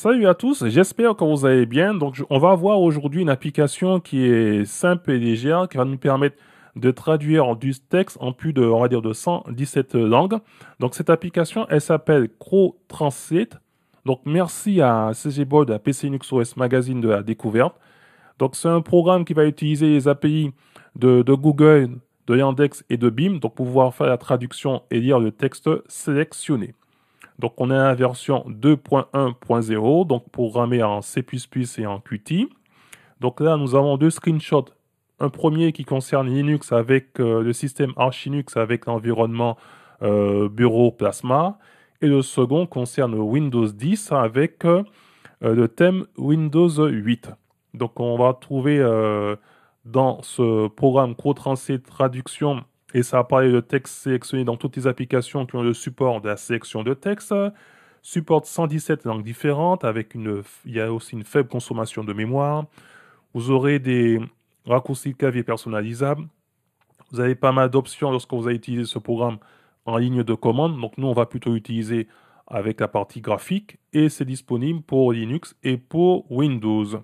Salut à tous, j'espère que vous allez bien. Donc, on va voir aujourd'hui une application qui est simple et légère, qui va nous permettre de traduire du texte en plus de, on va dire, de 117 langues. Donc, cette application, elle s'appelle Crow Translate. Donc, merci à CGBold, à PC Linux Magazine de la découverte. Donc, c'est un programme qui va utiliser les API de, Google, de Yandex et de BIM, pour pouvoir faire la traduction et lire le texte sélectionné. Donc on a la version 2.1.0, donc programmée en C++ et en Qt. Donc là, nous avons deux screenshots. Un premier qui concerne Linux avec euh, le système Arch Linux avec l'environnement euh, bureau Plasma. Et le second concerne Windows 10 avec euh, le thème Windows 8. Donc on va trouver dans ce programme CoTrancé Traduction et ça apparaît le de texte sélectionné dans toutes les applications qui ont le support de la sélection de texte. Supporte 117 langues différentes, avec il y a aussi une faible consommation de mémoire. Vous aurez des raccourcis clavier personnalisables. Vous avez pas mal d'options lorsque vous allez utiliser ce programme en ligne de commande. Donc nous, on va plutôt l'utiliser avec la partie graphique et c'est disponible pour Linux et pour Windows.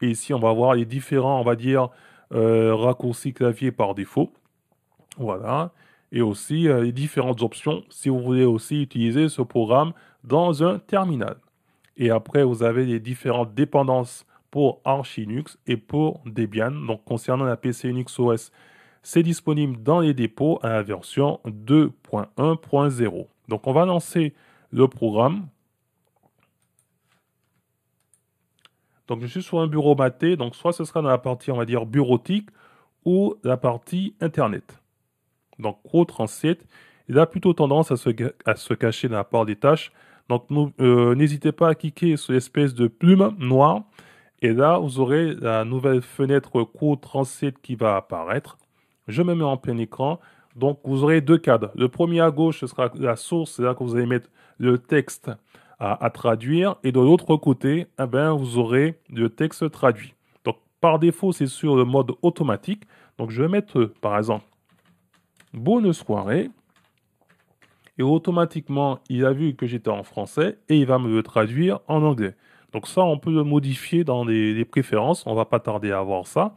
Et ici, on va voir les différents, on va dire, euh, raccourcis clavier par défaut. Voilà. Et aussi euh, les différentes options si vous voulez aussi utiliser ce programme dans un terminal. Et après, vous avez les différentes dépendances pour Arch Linux et pour Debian. Donc, concernant la PC Linux OS, c'est disponible dans les dépôts à la version 2.1.0. Donc, on va lancer le programme. Donc, je suis sur un bureau maté. Donc, soit ce sera dans la partie, on va dire, bureautique ou la partie Internet. Donc, Crow transit, il a plutôt tendance à se, cacher dans la part des tâches. Donc, euh, n'hésitez pas à cliquer sur l'espèce de plume noire. Et là, vous aurez la nouvelle fenêtre Code Transit qui va apparaître. Je me mets en plein écran. Donc, vous aurez deux cadres. Le premier à gauche, ce sera la source. C'est là que vous allez mettre le texte à, traduire. Et de l'autre côté, eh ben, vous aurez le texte traduit. Donc, par défaut, c'est sur le mode automatique. Donc, je vais mettre, par exemple, bonne soirée. Et automatiquement, il a vu que j'étais en français et il va me le traduire en anglais. Donc ça, on peut le modifier dans les, préférences. On ne va pas tarder à voir ça.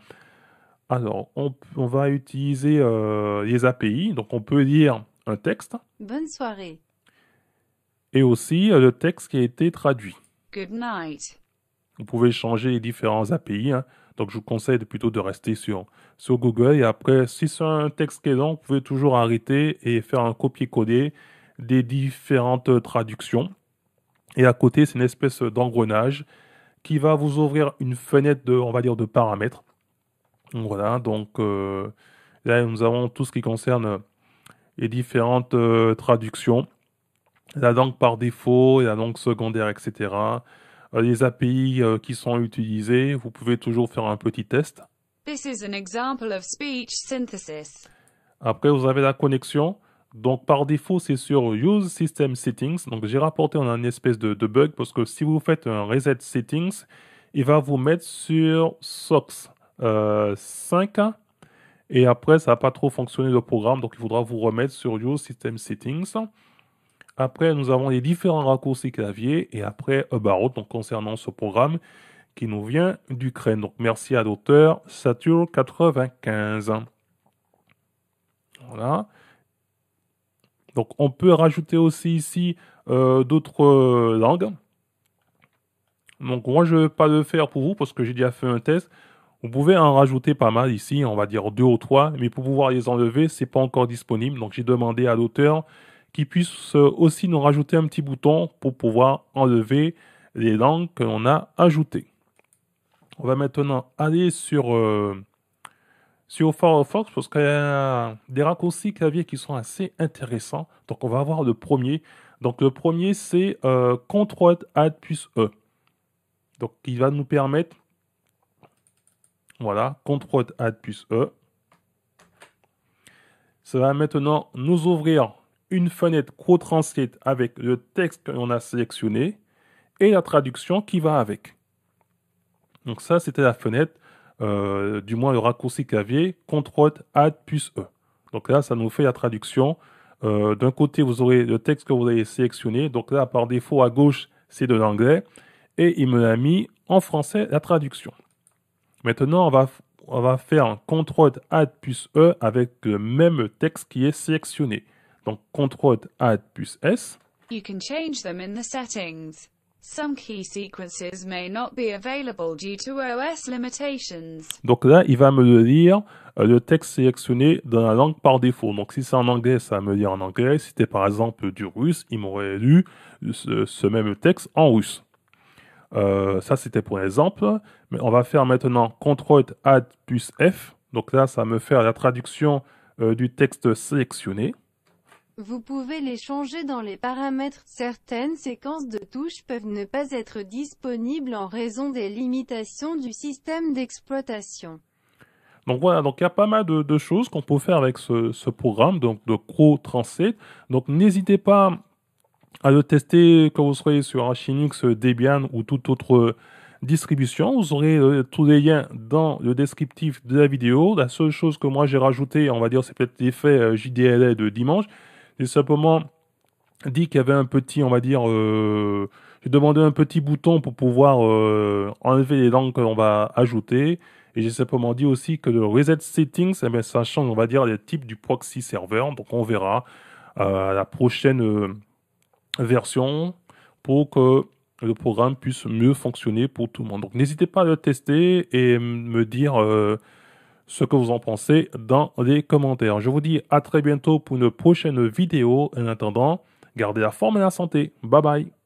Alors, on, va utiliser euh, les API. Donc on peut lire un texte. Bonne soirée. Et aussi euh, le texte qui a été traduit. Good night. Vous pouvez changer les différents API. Hein. Donc je vous conseille plutôt de rester sur, sur Google. Et après, si c'est un texte qui est long, vous pouvez toujours arrêter et faire un copier-coller des différentes traductions. Et à côté, c'est une espèce d'engrenage qui va vous ouvrir une fenêtre de, on va dire, de paramètres. Voilà, donc euh, là, nous avons tout ce qui concerne les différentes euh, traductions, la langue par défaut, la langue secondaire, etc. Euh, les API euh, qui sont utilisées, vous pouvez toujours faire un petit test. Après, vous avez la connexion. Donc, par défaut, c'est sur Use System Settings. Donc, j'ai rapporté un espèce de, bug parce que si vous faites un Reset Settings, il va vous mettre sur SOX 5. Euh, Et après, ça n'a pas trop fonctionné le programme. Donc, il faudra vous remettre sur Use System Settings. Après, nous avons les différents raccourcis clavier et après un euh, bah, donc concernant ce programme qui nous vient d'Ukraine. Donc merci à l'auteur Satur95. Voilà. Donc on peut rajouter aussi ici euh, d'autres euh, langues. Donc moi je ne vais pas le faire pour vous parce que j'ai déjà fait un test. Vous pouvez en rajouter pas mal ici, on va dire deux ou trois, mais pour pouvoir les enlever, ce n'est pas encore disponible. Donc j'ai demandé à l'auteur qui puisse aussi nous rajouter un petit bouton pour pouvoir enlever les langues que l'on a ajoutées. On va maintenant aller sur, euh, sur Firefox parce qu'il y a des raccourcis clavier qui sont assez intéressants. Donc on va voir le premier. Donc le premier c'est euh, CTRL Alt plus E. Donc il va nous permettre voilà, CTRL Alt plus E. Ça va maintenant nous ouvrir une fenêtre co-translate avec le texte que l'on a sélectionné et la traduction qui va avec. Donc ça, c'était la fenêtre, euh, du moins le raccourci clavier, CTRL, Add, plus E. Donc là, ça nous fait la traduction. Euh, d'un côté, vous aurez le texte que vous avez sélectionné. Donc là, par défaut, à gauche, c'est de l'anglais. Et il me l'a mis en français, la traduction. Maintenant, on va, on va faire un CTRL, Add, plus E avec le même texte qui est sélectionné. Donc CTRL Add plus S. You can change them in the settings. Some key sequences may not be available due to OS limitations. Donc là, il va me dire euh, le texte sélectionné dans la langue par défaut. Donc si c'est en anglais, ça va me lire en anglais. Si c'était par exemple du russe, il m'aurait lu ce, même texte en russe. Euh, ça, c'était pour l'exemple. Mais on va faire maintenant CTRL Add plus F. Donc là, ça va me faire la traduction euh, du texte sélectionné. Vous pouvez les changer dans les paramètres. Certaines séquences de touches peuvent ne pas être disponibles en raison des limitations du système d'exploitation. Donc voilà, il y a pas mal de, choses qu'on peut faire avec ce, programme donc de Crow Transit. Donc n'hésitez pas à le tester quand vous serez sur Linux, Debian ou toute autre distribution. Vous aurez euh, tous les liens dans le descriptif de la vidéo. La seule chose que moi j'ai rajouté, on va dire, c'est peut-être l'effet euh, JDLA de dimanche j'ai simplement dit qu'il y avait un petit, on va dire, euh, j'ai demandé un petit bouton pour pouvoir euh, enlever les langues que l'on va ajouter. Et j'ai simplement dit aussi que le reset settings, eh ça change, on va dire, le types du proxy serveur. Donc on verra à euh, la prochaine version pour que le programme puisse mieux fonctionner pour tout le monde. Donc n'hésitez pas à le tester et me dire ce que vous en pensez dans les commentaires. Je vous dis à très bientôt pour une prochaine vidéo. En attendant, gardez la forme et la santé. Bye bye.